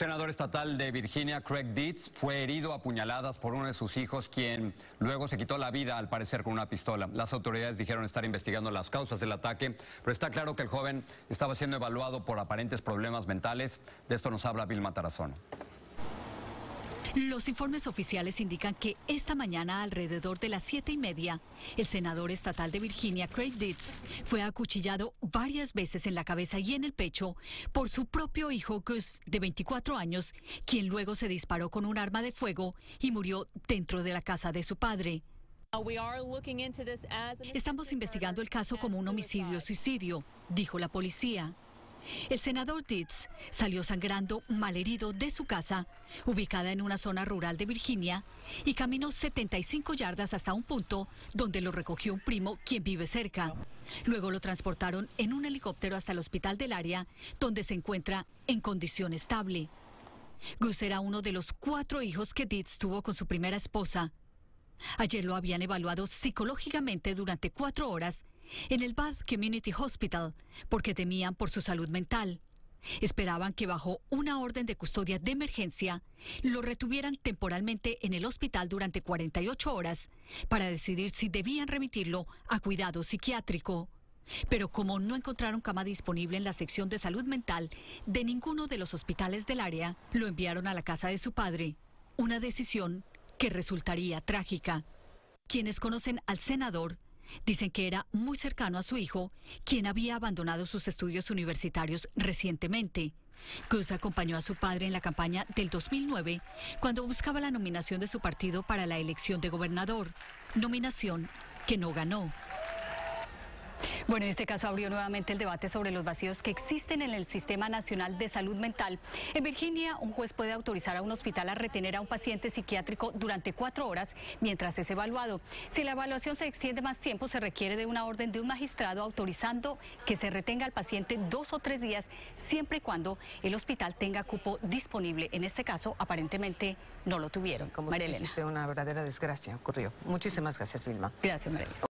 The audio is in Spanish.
El senador estatal de Virginia, Craig Dietz, fue herido a puñaladas por uno de sus hijos, quien luego se quitó la vida, al parecer, con una pistola. Las autoridades dijeron estar investigando las causas del ataque, pero está claro que el joven estaba siendo evaluado por aparentes problemas mentales. De esto nos habla Vilma Tarazona. Los informes oficiales indican que esta mañana, alrededor de las siete y media, el senador estatal de Virginia, Craig Ditz, fue acuchillado varias veces en la cabeza y en el pecho por su propio hijo, Gus, de 24 años, quien luego se disparó con un arma de fuego y murió dentro de la casa de su padre. Estamos investigando el caso como un homicidio-suicidio, dijo la policía. El senador Dietz salió sangrando malherido de su casa, ubicada en una zona rural de Virginia, y caminó 75 yardas hasta un punto donde lo recogió un primo quien vive cerca. Luego lo transportaron en un helicóptero hasta el hospital del área, donde se encuentra en condición estable. Gus era uno de los cuatro hijos que Dietz tuvo con su primera esposa. Ayer lo habían evaluado psicológicamente durante cuatro horas en el Bath Community Hospital porque temían por su salud mental. Esperaban que bajo una orden de custodia de emergencia lo retuvieran temporalmente en el hospital durante 48 horas para decidir si debían remitirlo a cuidado psiquiátrico. Pero como no encontraron cama disponible en la sección de salud mental de ninguno de los hospitales del área, lo enviaron a la casa de su padre, una decisión que resultaría trágica. Quienes conocen al senador Dicen que era muy cercano a su hijo, quien había abandonado sus estudios universitarios recientemente. Cruz acompañó a su padre en la campaña del 2009, cuando buscaba la nominación de su partido para la elección de gobernador, nominación que no ganó. Bueno, en este caso abrió nuevamente el debate sobre los vacíos que existen en el Sistema Nacional de Salud Mental. En Virginia, un juez puede autorizar a un hospital a retener a un paciente psiquiátrico durante cuatro horas mientras es evaluado. Si la evaluación se extiende más tiempo, se requiere de una orden de un magistrado autorizando que se retenga al paciente dos o tres días, siempre y cuando el hospital tenga cupo disponible. En este caso, aparentemente no lo tuvieron. Como María una verdadera desgracia ocurrió. Muchísimas gracias, Vilma. Gracias, María